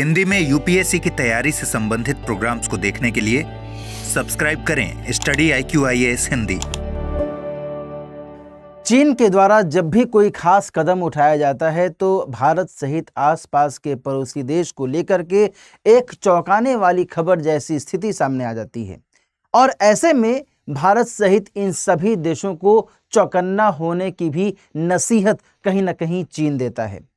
हिंदी में यूपीएससी की तैयारी से संबंधित प्रोग्राम्स को देखने के लिए सब्सक्राइब करें study I Q I S Hindi चीन के द्वारा जब भी कोई खास कदम उठाया जाता है तो भारत सहित आसपास के पड़ोसी देश को लेकर के एक चौंकाने वाली खबर जैसी स्थिति सामने आ जाती है और ऐसे में भारत सहित इन सभी देशों को चौकन्ना होने की भी नसीहत कहीं ना कहीं चीन देता है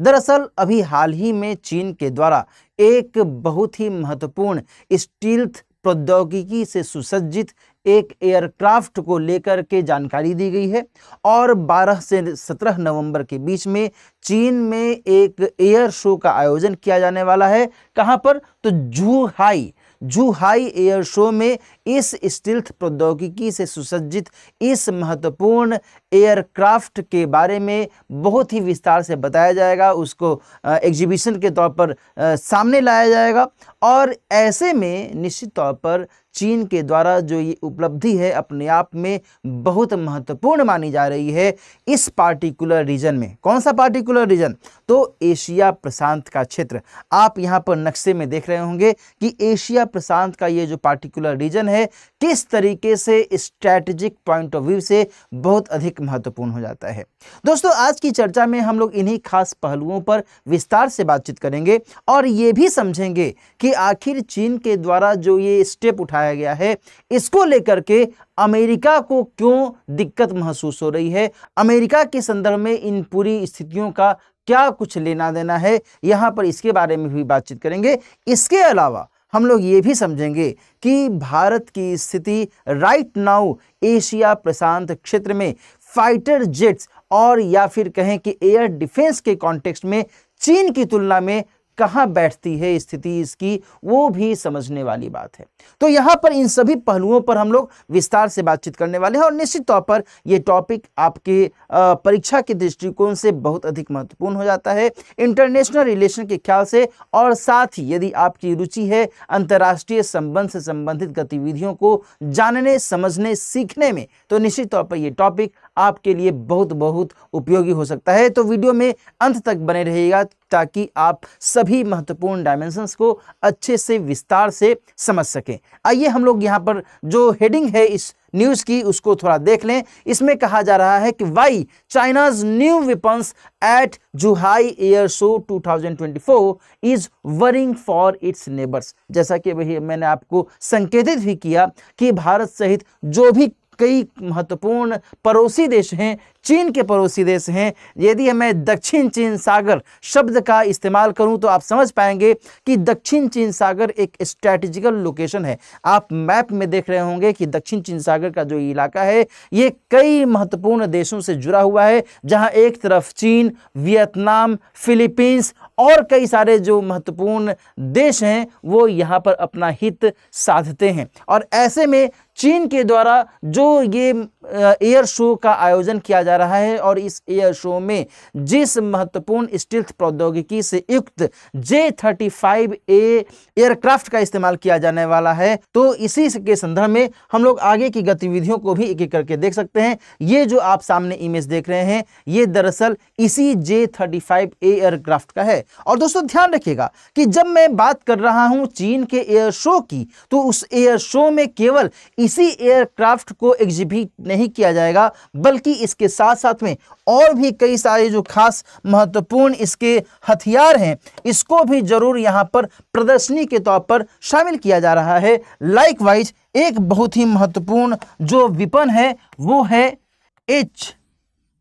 दरअसल अभी हाल ही में चीन के द्वारा एक बहुत ही महत्वपूर्ण स्टील्थ प्रौद्योगिकी से सुसज्जित एक एयरक्राफ्ट को लेकर के जानकारी दी गई है और 12 से 17 नवंबर के बीच में चीन में एक एयर शो का आयोजन किया जाने वाला है कहाँ पर तो जूहाई जूहाई एयर शो में इस स्टिल्थ प्रौद्योगिकी से सुसज्जित इस महत्वपूर्ण एयरक्राफ्ट के बारे में बहुत ही विस्तार से बताया जाएगा उसको एग्जीबिशन के तौर पर सामने लाया जाएगा और ऐसे में निश्चित तौर पर चीन के द्वारा जो ये उपलब्धि है अपने आप में बहुत महत्वपूर्ण मानी जा रही है इस पार्टिकुलर रीजन में कौन सा पार्टिकुलर रीजन तो एशिया प्रशांत का क्षेत्र आप यहाँ पर नक्शे में देख रहे होंगे कि एशिया प्रशांत का ये जो पार्टिकुलर रीजन है किस तरीके से स्ट्रैटेजिक पॉइंट ऑफ व्यू से बहुत अधिक महत्वपूर्ण हो जाता है दोस्तों आज की चर्चा में हम लोग इन्हीं खास पहलुओं पर विस्तार से बातचीत करेंगे और ये भी समझेंगे कि आखिर चीन के द्वारा जो ये स्टेप उठा बताया गया है इसको लेकर के अमेरिका को क्यों दिक्कत महसूस हो रही है अमेरिका के संदर्भ में इन पूरी स्थितियों का क्या कुछ लेना देना है यहाँ पर इसके बारे में भी बातचीत करेंगे इसके अलावा हम लोग ये भी समझेंगे कि भारत की स्थिति राइट नाउ एशिया प्रशांत क्षेत्र में फाइटर जेट्स और या फिर कहें कि एयर डिफेंस के कॉन्टेक्स्ट में चीन की तुलना में कहाँ बैठती है स्थिति इसकी वो भी समझने वाली बात है तो यहाँ पर इन सभी पहलुओं पर हम लोग विस्तार से बातचीत करने वाले हैं और निश्चित तौर पर यह टॉपिक आपके परीक्षा के दृष्टिकोण से बहुत अधिक महत्वपूर्ण हो जाता है इंटरनेशनल रिलेशन के ख्याल से और साथ ही यदि आपकी रुचि है अंतर्राष्ट्रीय संबंध से संबंधित गतिविधियों को जानने समझने सीखने में तो निश्चित तौर पर यह टॉपिक आपके लिए बहुत बहुत उपयोगी हो सकता है तो वीडियो में अंत तक बने रहिएगा ताकि आप सभी महत्वपूर्ण डायमेंशंस को अच्छे से विस्तार से समझ सकें आइए हम लोग यहाँ पर जो हेडिंग है इस न्यूज़ की उसको थोड़ा देख लें इसमें कहा जा रहा है कि why China's new weapons at Zhuhai air show 2024 is worrying for its neighbours जैसा कि वही मैंने आपको संकेतित भी किया कि भारत सहित जो भी कई महत्वपूर्ण पड़ोसी देश हैं चीन के पड़ोसी देश हैं यदि मैं दक्षिण चीन सागर शब्द का इस्तेमाल करूं तो आप समझ पाएंगे कि दक्षिण चीन सागर एक स्ट्रैटेजिकल लोकेशन है आप मैप में देख रहे होंगे कि दक्षिण चीन सागर का जो इलाका है ये कई महत्वपूर्ण देशों से जुड़ा हुआ है जहां एक तरफ चीन वियतनाम फिलीपींस और कई सारे जो महत्वपूर्ण देश हैं वो यहाँ पर अपना हित साधते हैं और ऐसे में चीन के द्वारा जो ये एयर शो का आयोजन किया जा रहा है और इस एयर शो में जिस महत्वपूर्ण स्टिल्थ प्रौद्योगिकी से युक्त J thirty five A aircraft का इस्तेमाल किया जाने वाला है तो इसी के संदर्भ में हम लोग आगे की गतिविधियों को भी एक एक करके देख सकते हैं ये जो आप सामने इमेज देख रहे हैं ये दरअसल इसी J thirty five A aircraft का है और दोस्तों ध्यान रखिएगा कि जब मैं बात कर रहा हूं चीन के एयर शो की तो उस एयर शो में केवल इसी एयरक्राफ्ट को एग्जीबिट नहीं नहीं किया जाएगा बल्कि इसके साथ साथ में और भी कई सारे जो खास महत्वपूर्ण इसके हथियार हैं इसको भी ज़रूर यहाँ पर प्रदर्शनी के तौर पर शामिल किया जा रहा है लाइकवाइज एक बहुत ही महत्वपूर्ण जो विपन है वो है एच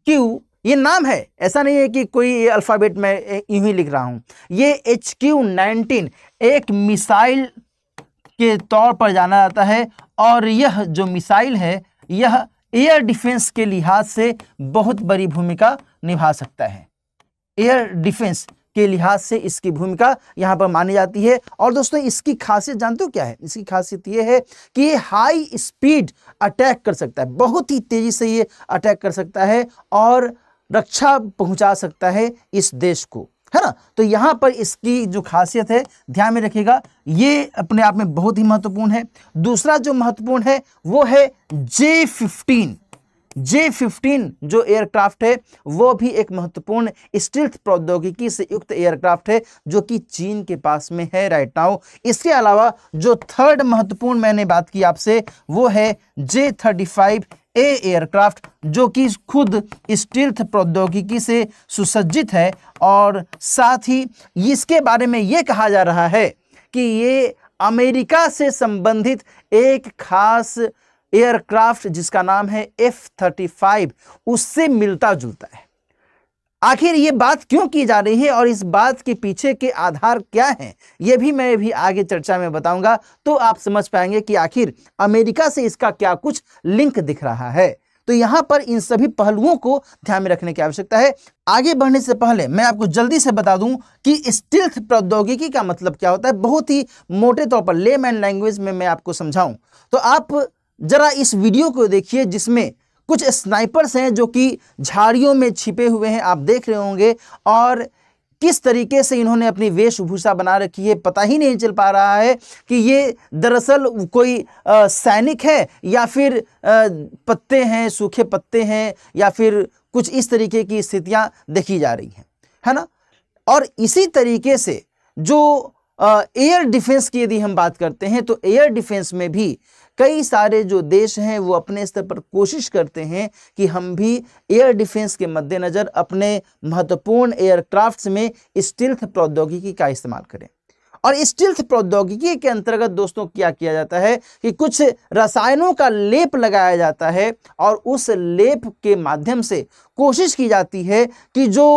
क्यू ये नाम है ऐसा नहीं है कि कोई अल्फ़ाबेट में यूं ही लिख रहा हूं ये एच क्यू नाइनटीन एक मिसाइल के तौर पर जाना जाता है और यह जो मिसाइल है यह एयर डिफेंस के लिहाज से बहुत बड़ी भूमिका निभा सकता है एयर डिफेंस के लिहाज से इसकी भूमिका यहाँ पर मानी जाती है और दोस्तों इसकी खासियत जानते हो क्या है इसकी खासियत यह है कि ये हाई स्पीड अटैक कर सकता है बहुत ही तेज़ी से ये अटैक कर सकता है और रक्षा पहुंचा सकता है इस देश को है ना तो यहाँ पर इसकी जो खासियत है ध्यान में रखिएगा ये अपने आप में बहुत ही महत्वपूर्ण है दूसरा जो महत्वपूर्ण है वो है जे फिफ्टीन जे फिफ्टीन जो एयरक्राफ्ट है वो भी एक महत्वपूर्ण स्टिल्थ प्रौद्योगिकी से युक्त एयरक्राफ्ट है जो कि चीन के पास में है राइट नाउ इसके अलावा जो थर्ड महत्वपूर्ण मैंने बात की आपसे वो है J thirty five A aircraft जो कि खुद स्टील्थ प्रौद्योगिकी से सुसज्जित है और साथ ही इसके बारे में ये कहा जा रहा है कि ये अमेरिका से संबंधित एक खास एयरक्राफ्ट जिसका नाम है एफ थर्टी फाइव उससे मिलता जुलता है आखिर ये बात क्यों की जा रही है और इस बात के पीछे के आधार क्या हैं ये भी मैं भी आगे चर्चा में बताऊंगा तो आप समझ पाएंगे कि आखिर अमेरिका से इसका क्या कुछ लिंक दिख रहा है तो यहाँ पर इन सभी पहलुओं को ध्यान में रखने की आवश्यकता है आगे बढ़ने से पहले मैं आपको जल्दी से बता दूं कि स्टिल्थ प्रौद्योगिकी का मतलब क्या होता है बहुत ही मोटे तौर पर लेमैन लैंग्वेज में मैं आपको समझाऊं तो आप जरा इस वीडियो को देखिए जिसमें कुछ स्नाइपर्स हैं जो कि झाड़ियों में छिपे हुए हैं आप देख रहे होंगे और किस तरीके से इन्होंने अपनी वेशभूषा बना रखी है पता ही नहीं चल पा रहा है कि ये दरअसल कोई सैनिक है या फिर आ, पत्ते हैं सूखे पत्ते हैं या फिर कुछ इस तरीके की स्थितियां देखी जा रही हैं है ना और इसी तरीके से जो एयर डिफेंस की यदि हम बात करते हैं तो एयर डिफेंस में भी कई सारे जो देश हैं वो अपने स्तर पर कोशिश करते हैं कि हम भी एयर डिफेंस के मद्देनज़र अपने महत्वपूर्ण एयरक्राफ्ट्स में स्टिल्थ प्रौद्योगिकी का इस्तेमाल करें और स्टिल्थ प्रौद्योगिकी के अंतर्गत दोस्तों क्या किया जाता है कि कुछ रसायनों का लेप लगाया जाता है और उस लेप के माध्यम से कोशिश की जाती है कि जो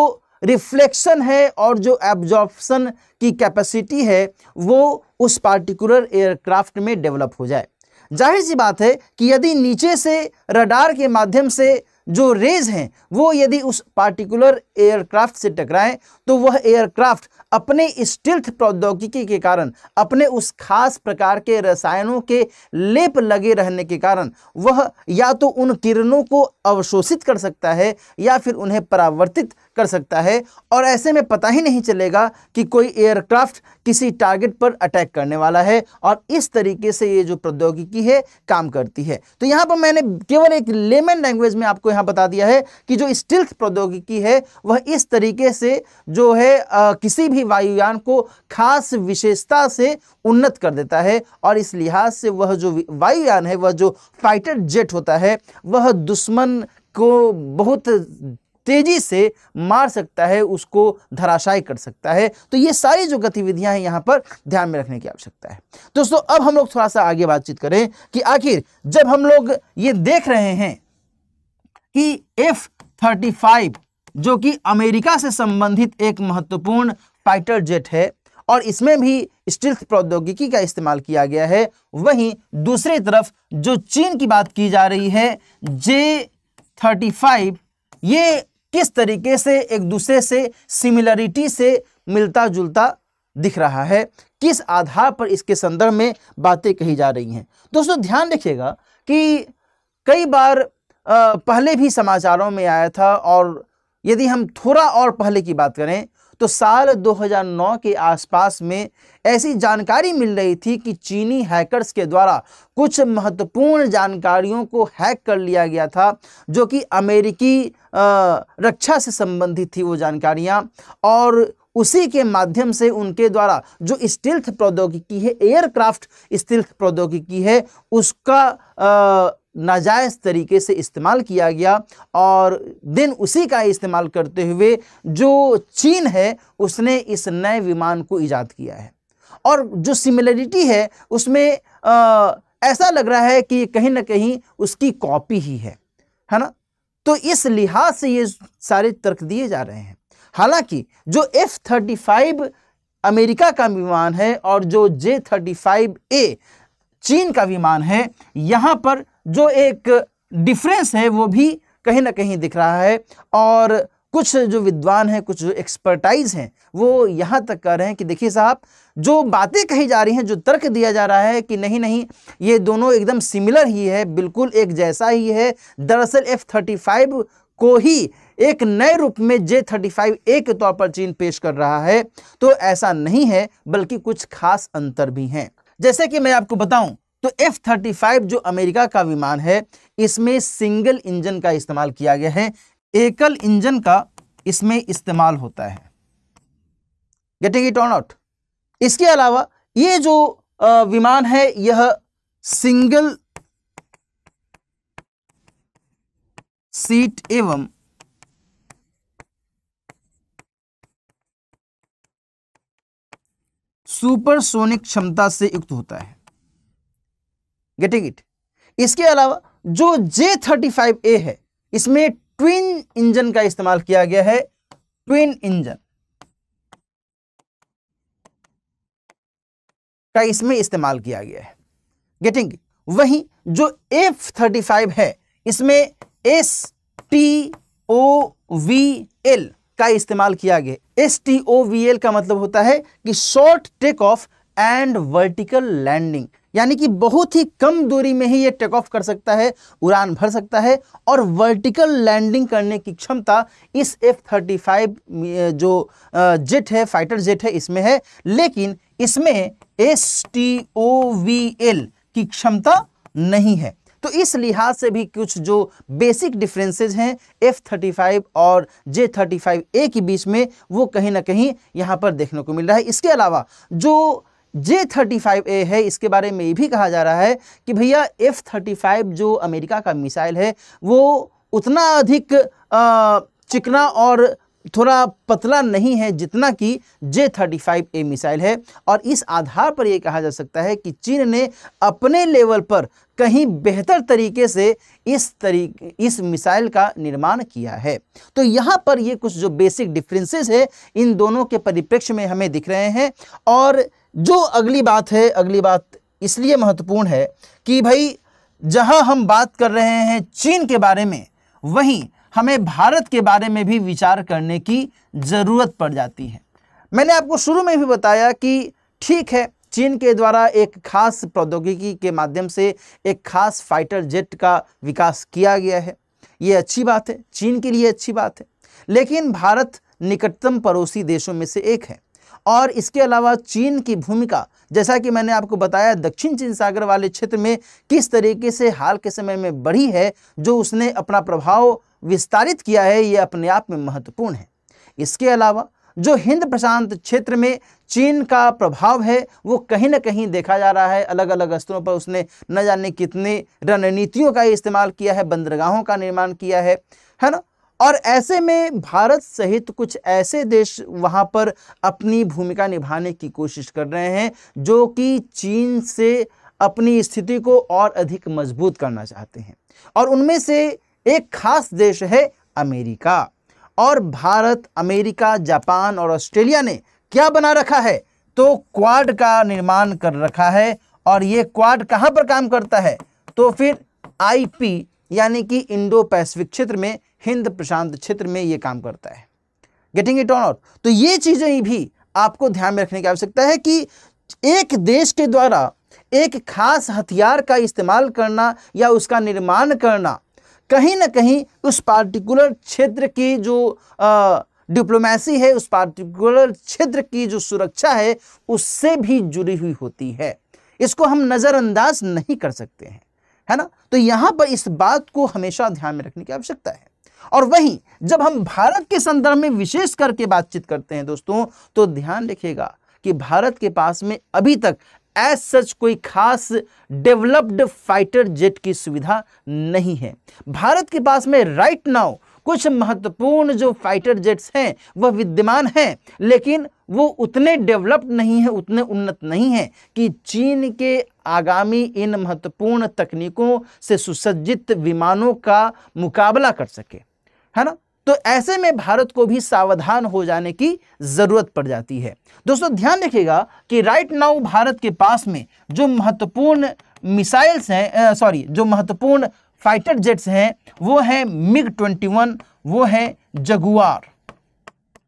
रिफ्लेक्शन है और जो एब्जॉर्प्शन की कैपेसिटी है वो उस पार्टिकुलर एयरक्राफ्ट में डेवलप हो जाए जाहिर सी बात है कि यदि नीचे से रडार के माध्यम से जो रेज हैं वो यदि उस पार्टिकुलर एयरक्राफ्ट से टकराएं तो वह एयरक्राफ्ट अपने स्टिल्थ प्रौद्योगिकी के कारण अपने उस खास प्रकार के रसायनों के लेप लगे रहने के कारण वह या तो उन किरणों को अवशोषित कर सकता है या फिर उन्हें परावर्तित कर सकता है और ऐसे में पता ही नहीं चलेगा कि कोई एयरक्राफ्ट किसी टारगेट पर अटैक करने वाला है और इस तरीके से ये जो प्रौद्योगिकी है काम करती है तो यहाँ पर मैंने केवल एक लेमन लैंग्वेज में आपको यहाँ बता दिया है कि जो स्टिल्थ प्रौद्योगिकी है वह इस तरीके से जो है आ, किसी भी वायुयान को खास विशेषता से उन्नत कर देता है और इस लिहाज से वह जो वायुयान है वह जो फाइटर जेट होता है वह दुश्मन को बहुत तेज़ी से मार सकता है उसको धराशायी कर सकता है तो ये सारी जो गतिविधियां हैं यहाँ पर ध्यान में रखने की आवश्यकता है दोस्तों अब हम लोग थोड़ा सा आगे बातचीत करें कि आखिर जब हम लोग ये देख रहे हैं कि एफ थर्टी फाइव जो कि अमेरिका से संबंधित एक महत्वपूर्ण फाइटर जेट है और इसमें भी स्टिल्थ प्रौद्योगिकी का इस्तेमाल किया गया है वहीं दूसरी तरफ जो चीन की बात की जा रही है जे थर्टी फाइव ये किस तरीके से एक दूसरे से सिमिलरिटी से मिलता जुलता दिख रहा है किस आधार पर इसके संदर्भ में बातें कही जा रही हैं दोस्तों ध्यान रखिएगा कि कई बार पहले भी समाचारों में आया था और यदि हम थोड़ा और पहले की बात करें तो साल 2009 के आसपास में ऐसी जानकारी मिल रही थी कि चीनी हैकर्स के द्वारा कुछ महत्वपूर्ण जानकारियों को हैक कर लिया गया था जो कि अमेरिकी रक्षा से संबंधित थी वो जानकारियाँ और उसी के माध्यम से उनके द्वारा जो स्टिल्थ प्रौद्योगिकी है एयरक्राफ्ट स्टिल्थ प्रौद्योगिकी है उसका आ, नाजायज़ तरीके से इस्तेमाल किया गया और दिन उसी का इस्तेमाल करते हुए जो चीन है उसने इस नए विमान को ईजाद किया है और जो सिमिलरिटी है उसमें आ, ऐसा लग रहा है कि कहीं ना कहीं उसकी कॉपी ही है है ना तो इस लिहाज से ये सारे तर्क दिए जा रहे हैं हालांकि जो एफ़ थर्टी फाइव अमेरिका का विमान है और जो जे थर्टी फाइव ए चीन का विमान है यहाँ पर जो एक डिफरेंस है वो भी कहीं ना कहीं दिख रहा है और कुछ जो विद्वान हैं कुछ जो एक्सपर्टाइज हैं वो यहाँ तक कह रहे हैं कि देखिए साहब जो बातें कही जा रही हैं जो तर्क दिया जा रहा है कि नहीं नहीं ये दोनों एकदम सिमिलर ही है बिल्कुल एक जैसा ही है दरअसल एफ़ थर्टी फाइव को ही एक नए रूप में जे थर्टी फाइव ए के तौर पर चीन पेश कर रहा है तो ऐसा नहीं है बल्कि कुछ खास अंतर भी हैं जैसे कि मैं आपको बताऊँ तो एफ थर्टी फाइव जो अमेरिका का विमान है इसमें सिंगल इंजन का इस्तेमाल किया गया है एकल इंजन का इसमें इस्तेमाल होता है गेटिंग इट ऑन आउट इसके अलावा ये जो विमान है यह सिंगल सीट एवं सुपरसोनिक क्षमता से युक्त होता है गेटिंग इट इसके अलावा जो जे थर्टी फाइव ए है इसमें ट्विन इंजन का इस्तेमाल किया गया है ट्विन इंजन का इसमें इस्तेमाल किया गया है गेटिंग वही जो एफ थर्टी फाइव है इसमें S T O V L का इस्तेमाल किया गया S T O V L का मतलब होता है कि short take off and vertical landing यानी कि बहुत ही कम दूरी में ही ये टेक ऑफ कर सकता है उड़ान भर सकता है और वर्टिकल लैंडिंग करने की क्षमता इस एफ थर्टी फाइव जो जेट है फाइटर जेट है इसमें है लेकिन इसमें S T O V L की क्षमता नहीं है तो इस लिहाज से भी कुछ जो बेसिक डिफरेंसेस हैं एफ थर्टी फाइव और जे थर्टी फाइव ए के बीच में वो कहीं ना कहीं यहाँ पर देखने को मिल रहा है इसके अलावा जो जे थर्टी फाइव ए है इसके बारे में भी कहा जा रहा है कि भैया एफ थर्टी फाइव जो अमेरिका का मिसाइल है वो उतना अधिक आ, चिकना और थोड़ा पतला नहीं है जितना कि J thirty five A missile है और इस आधार पर यह कहा जा सकता है कि चीन ने अपने लेवल पर कहीं बेहतर तरीके से इस तरीके इस मिसाइल का निर्माण किया है तो यहाँ पर ये कुछ जो बेसिक डिफरेंसेस है इन दोनों के परिप्रेक्ष्य में हमें दिख रहे हैं और जो अगली बात है अगली बात इसलिए महत्वपूर्ण है कि भाई जहाँ हम बात कर रहे हैं चीन के बारे में वहीं हमें भारत के बारे में भी विचार करने की ज़रूरत पड़ जाती है मैंने आपको शुरू में भी बताया कि ठीक है चीन के द्वारा एक खास प्रौद्योगिकी के माध्यम से एक खास फाइटर जेट का विकास किया गया है ये अच्छी बात है चीन के लिए अच्छी बात है लेकिन भारत निकटतम पड़ोसी देशों में से एक है और इसके अलावा चीन की भूमिका जैसा कि मैंने आपको बताया दक्षिण चीन सागर वाले क्षेत्र में किस तरीके से हाल के समय में बढ़ी है जो उसने अपना प्रभाव विस्तारित किया है ये अपने आप में महत्वपूर्ण है इसके अलावा जो हिंद प्रशांत क्षेत्र में चीन का प्रभाव है वो कहीं ना कहीं देखा जा रहा है अलग अलग स्तरों पर उसने न जाने कितने रणनीतियों का इस्तेमाल किया है बंदरगाहों का निर्माण किया है है ना और ऐसे में भारत सहित कुछ ऐसे देश वहाँ पर अपनी भूमिका निभाने की कोशिश कर रहे हैं जो कि चीन से अपनी स्थिति को और अधिक मजबूत करना चाहते हैं और उनमें से एक खास देश है अमेरिका और भारत अमेरिका जापान और ऑस्ट्रेलिया ने क्या बना रखा है तो क्वाड का निर्माण कर रखा है और ये क्वाड कहाँ पर काम करता है तो फिर आईपी यानी कि इंडो पैसिफिक क्षेत्र में हिंद प्रशांत क्षेत्र में ये काम करता है गेटिंग इट ऑन आउट तो ये चीज़ें भी आपको ध्यान में रखने की आवश्यकता है कि एक देश के द्वारा एक खास हथियार का इस्तेमाल करना या उसका निर्माण करना कहीं ना कहीं उस पार्टिकुलर क्षेत्र की जो डिप्लोमेसी है उस पार्टिकुलर क्षेत्र की जो सुरक्षा है उससे भी जुड़ी हुई होती है इसको हम नज़रअंदाज नहीं कर सकते हैं है ना तो यहाँ पर इस बात को हमेशा ध्यान में रखने की आवश्यकता है और वहीं जब हम भारत के संदर्भ में विशेष करके बातचीत करते हैं दोस्तों तो ध्यान रखिएगा कि भारत के पास में अभी तक एज सच कोई खास डेवलप्ड फाइटर जेट की सुविधा नहीं है भारत के पास में राइट नाउ कुछ महत्वपूर्ण जो फाइटर जेट्स हैं वह विद्यमान हैं लेकिन वो उतने डेवलप्ड नहीं हैं उतने उन्नत नहीं हैं कि चीन के आगामी इन महत्वपूर्ण तकनीकों से सुसज्जित विमानों का मुकाबला कर सके है ना तो ऐसे में भारत को भी सावधान हो जाने की ज़रूरत पड़ जाती है दोस्तों ध्यान रखिएगा कि राइट नाउ भारत के पास में जो महत्वपूर्ण मिसाइल्स हैं सॉरी जो महत्वपूर्ण फाइटर जेट्स हैं वो हैं मिग ट्वेंटी वो हैं जगुआर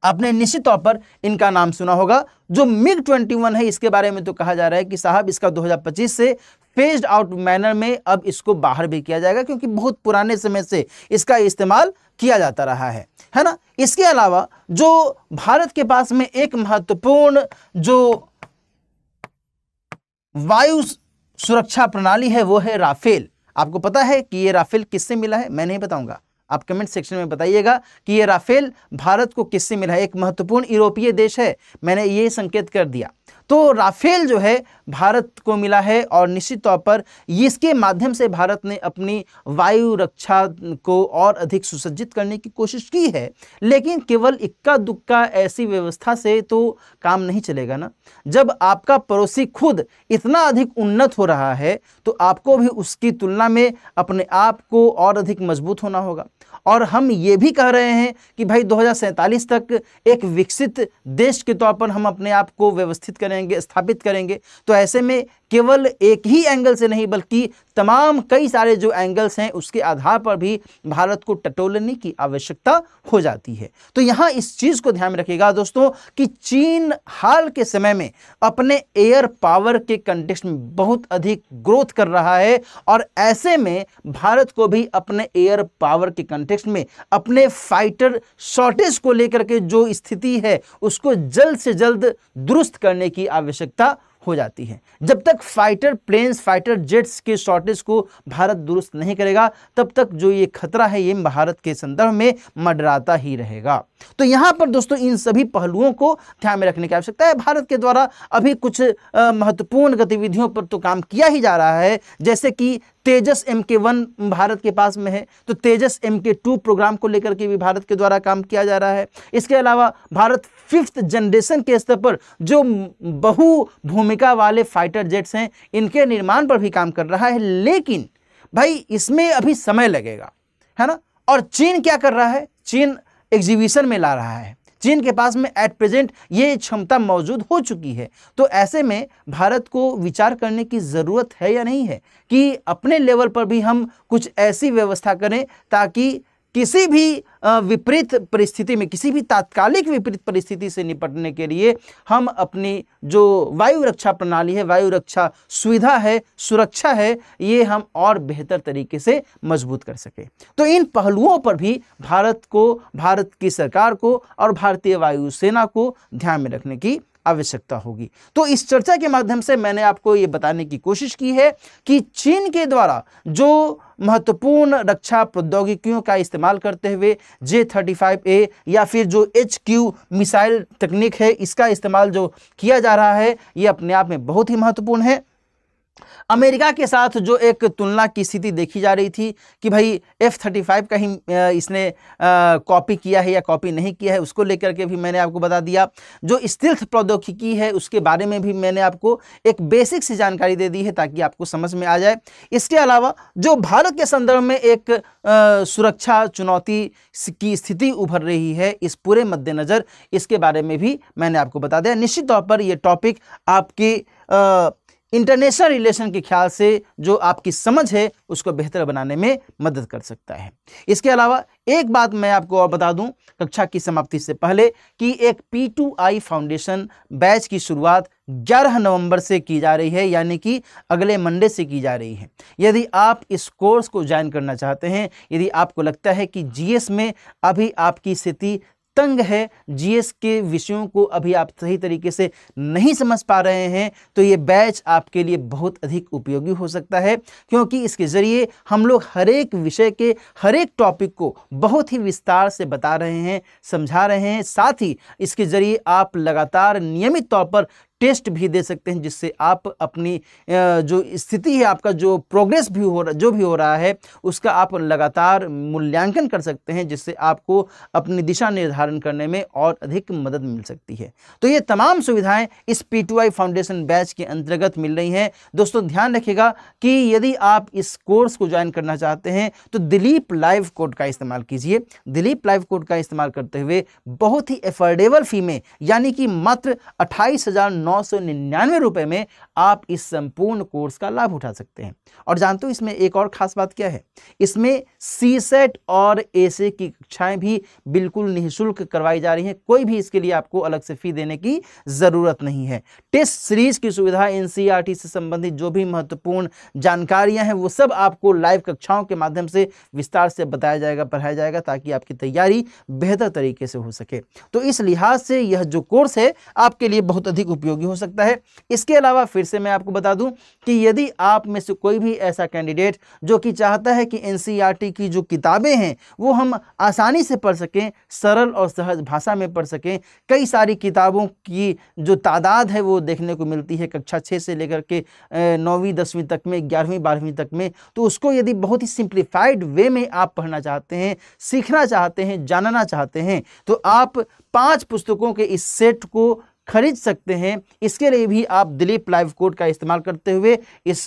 आपने निश्चित तौर पर इनका नाम सुना होगा जो मिग 21 है इसके बारे में तो कहा जा रहा है कि साहब इसका 2025 से फेज्ड आउट मैनर में अब इसको बाहर भी किया जाएगा क्योंकि बहुत पुराने समय से इसका इस्तेमाल किया जाता रहा है है ना इसके अलावा जो भारत के पास में एक महत्वपूर्ण जो वायु सुरक्षा प्रणाली है वो है राफेल आपको पता है कि ये राफेल किससे मिला है मैं नहीं बताऊंगा आप कमेंट सेक्शन में बताइएगा कि ये राफेल भारत को किससे मिला है एक महत्वपूर्ण यूरोपीय देश है मैंने ये संकेत कर दिया तो राफेल जो है भारत को मिला है और निश्चित तौर पर इसके माध्यम से भारत ने अपनी वायु रक्षा को और अधिक सुसज्जित करने की कोशिश की है लेकिन केवल इक्का दुक्का ऐसी व्यवस्था से तो काम नहीं चलेगा ना जब आपका पड़ोसी खुद इतना अधिक उन्नत हो रहा है तो आपको भी उसकी तुलना में अपने आप को और अधिक मजबूत होना होगा और हम ये भी कह रहे हैं कि भाई दो तक एक विकसित देश के तौर पर हम अपने आप को व्यवस्थित करें करेंगे स्थापित करेंगे तो ऐसे में केवल एक ही एंगल से नहीं बल्कि तमाम कई सारे जो एंगल्स हैं उसके आधार पर भी भारत को टटोलने की आवश्यकता हो जाती है तो यहाँ इस चीज़ को ध्यान में रखिएगा दोस्तों कि चीन हाल के समय में अपने एयर पावर के कंटेक्स में बहुत अधिक ग्रोथ कर रहा है और ऐसे में भारत को भी अपने एयर पावर के कंटेक्स में अपने फाइटर शॉर्टेज को लेकर के जो स्थिति है उसको जल्द से जल्द दुरुस्त करने की आवश्यकता हो जाती है जब तक फाइटर प्लेन्स फाइटर जेट्स के शॉर्टेज को भारत दुरुस्त नहीं करेगा तब तक जो ये खतरा है ये भारत के संदर्भ में मडराता ही रहेगा तो यहाँ पर दोस्तों इन सभी पहलुओं को ध्यान में रखने की आवश्यकता है भारत के द्वारा अभी कुछ महत्वपूर्ण गतिविधियों पर तो काम किया ही जा रहा है जैसे कि Tejas M K one Bharat के पास में है तो Tejas M K two programme को लेकर के भी भारत के द्वारा काम किया जा रहा है इसके अलावा भारत फिफ्थ जनरेशन के स्तर पर जो बहु भूमिका वाले फाइटर जेट्स हैं इनके निर्माण पर भी काम कर रहा है लेकिन भाई इसमें अभी समय लगेगा है ना और चीन क्या कर रहा है चीन एग्जीबिशन में ला रहा है चीन के पास में एट प्रेजेंट ये क्षमता मौजूद हो चुकी है तो ऐसे में भारत को विचार करने की ज़रूरत है या नहीं है कि अपने लेवल पर भी हम कुछ ऐसी व्यवस्था करें ताकि किसी भी विपरीत परिस्थिति में किसी भी तात्कालिक विपरीत परिस्थिति से निपटने के लिए हम अपनी जो वायु रक्षा प्रणाली है वायु रक्षा सुविधा है सुरक्षा है ये हम और बेहतर तरीके से मजबूत कर सकें तो इन पहलुओं पर भी भारत को भारत की सरकार को और भारतीय वायुसेना को ध्यान में रखने की आवश्यकता होगी तो इस चर्चा के माध्यम से मैंने आपको ये बताने की कोशिश की है कि चीन के द्वारा जो महत्वपूर्ण रक्षा प्रौद्योगिकियों का इस्तेमाल करते हुए जे थर्टी फाइव ए या फिर जो एच क्यू मिसाइल तकनीक है इसका इस्तेमाल जो किया जा रहा है ये अपने आप में बहुत ही महत्वपूर्ण है अमेरिका के साथ जो एक तुलना की स्थिति देखी जा रही थी कि भाई एफ थर्टी फाइव का ही इसने कॉपी किया है या कॉपी नहीं किया है उसको लेकर के भी मैंने आपको बता दिया जो स्थिल्थ प्रौद्योगिकी है उसके बारे में भी मैंने आपको एक बेसिक सी जानकारी दे दी है ताकि आपको समझ में आ जाए इसके अलावा जो भारत के संदर्भ में एक आ, सुरक्षा चुनौती की स्थिति उभर रही है इस पूरे मद्देनज़र इसके बारे में भी मैंने आपको बता दिया निश्चित तौर पर यह टॉपिक आपके इंटरनेशनल रिलेशन के ख्याल से जो आपकी समझ है उसको बेहतर बनाने में मदद कर सकता है इसके अलावा एक बात मैं आपको और बता दूं कक्षा की समाप्ति से पहले कि एक पी फाउंडेशन बैच की शुरुआत 11 नवंबर से की जा रही है यानी कि अगले मंडे से की जा रही है यदि आप इस कोर्स को ज्वाइन करना चाहते हैं यदि आपको लगता है कि जीएस में अभी आपकी स्थिति तंग है जीएस के विषयों को अभी आप सही तरीके से नहीं समझ पा रहे हैं तो ये बैच आपके लिए बहुत अधिक उपयोगी हो सकता है क्योंकि इसके ज़रिए हम लोग हर एक विषय के हर एक टॉपिक को बहुत ही विस्तार से बता रहे हैं समझा रहे हैं साथ ही इसके ज़रिए आप लगातार नियमित तौर पर टेस्ट भी दे सकते हैं जिससे आप अपनी जो स्थिति है आपका जो प्रोग्रेस भी हो रहा जो भी हो रहा है उसका आप लगातार मूल्यांकन कर सकते हैं जिससे आपको अपनी दिशा निर्धारण करने में और अधिक मदद मिल सकती है तो ये तमाम सुविधाएं इस पी फाउंडेशन बैच के अंतर्गत मिल रही हैं दोस्तों ध्यान रखिएगा कि यदि आप इस कोर्स को ज्वाइन करना चाहते हैं तो दिलीप लाइव कोड का इस्तेमाल कीजिए दिलीप लाइव कोड का इस्तेमाल करते हुए बहुत ही अफोर्डेबल फी में यानी कि मात्र अट्ठाईस हज़ार नौ सौ निन्यानवे में आप इस संपूर्ण कोर्स का लाभ उठा सकते हैं और जानते हो इसमें एक और ख़ास बात क्या है इसमें सी सेट और ए से की कक्षाएं भी बिल्कुल निःशुल्क करवाई जा रही हैं कोई भी इसके लिए आपको अलग से फ़ी देने की ज़रूरत नहीं है टेस्ट सीरीज़ की सुविधा एन e से संबंधित जो भी महत्वपूर्ण जानकारियां हैं वो सब आपको लाइव कक्षाओं के माध्यम से विस्तार से बताया जाएगा पढ़ाया जाएगा ताकि आपकी तैयारी बेहतर तरीके से हो सके तो इस लिहाज से यह जो कोर्स है आपके लिए बहुत अधिक उपयोगी उपयोगी हो सकता है इसके अलावा फिर से मैं आपको बता दूं कि यदि आप में से कोई भी ऐसा कैंडिडेट जो कि चाहता है कि एन e की जो किताबें हैं वो हम आसानी से पढ़ सकें सरल और सहज भाषा में पढ़ सकें कई सारी किताबों की जो तादाद है वो देखने को मिलती है कक्षा छः से लेकर के नौवीं दसवीं तक में ग्यारहवीं बारहवीं तक में तो उसको यदि बहुत ही सिंप्लीफाइड वे में आप पढ़ना चाहते हैं सीखना चाहते हैं जानना चाहते हैं तो आप पांच पुस्तकों के इस सेट को खरीद सकते हैं इसके लिए भी आप दिलीप लाइव कोड का इस्तेमाल करते हुए इस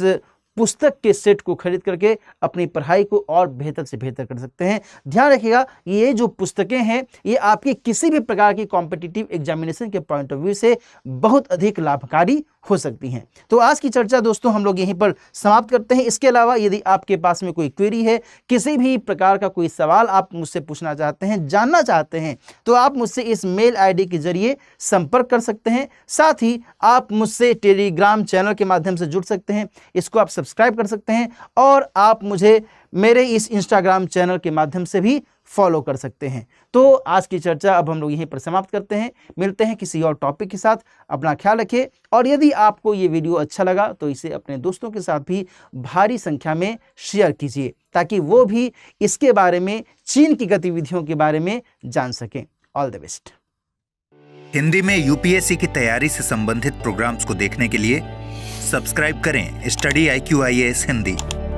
पुस्तक के सेट को खरीद करके अपनी पढ़ाई को और बेहतर से बेहतर कर सकते हैं ध्यान रखिएगा ये जो पुस्तकें हैं ये आपकी किसी भी प्रकार की कॉम्पिटिटिव एग्जामिनेशन के पॉइंट ऑफ व्यू से बहुत अधिक लाभकारी हो सकती हैं तो आज की चर्चा दोस्तों हम लोग यहीं पर समाप्त करते हैं इसके अलावा यदि आपके पास में कोई क्वेरी है किसी भी प्रकार का कोई सवाल आप मुझसे पूछना चाहते हैं जानना चाहते हैं तो आप मुझसे इस मेल आईडी के जरिए संपर्क कर सकते हैं साथ ही आप मुझसे टेलीग्राम चैनल के माध्यम से जुड़ सकते हैं इसको आप सब्सक्राइब कर सकते हैं और आप मुझे मेरे इस इंस्टाग्राम चैनल के माध्यम से भी फॉलो कर सकते हैं तो आज की चर्चा अब हम लोग यहीं पर समाप्त करते हैं मिलते हैं किसी और टॉपिक के साथ अपना ख्याल रखें और यदि आपको ये वीडियो अच्छा लगा तो इसे अपने दोस्तों के साथ भी भारी संख्या में शेयर कीजिए ताकि वो भी इसके बारे में चीन की गतिविधियों के बारे में जान सकें ऑल द बेस्ट हिंदी में यूपीएससी की तैयारी से संबंधित प्रोग्राम्स को देखने के लिए सब्सक्राइब करें study I Q I S Hindi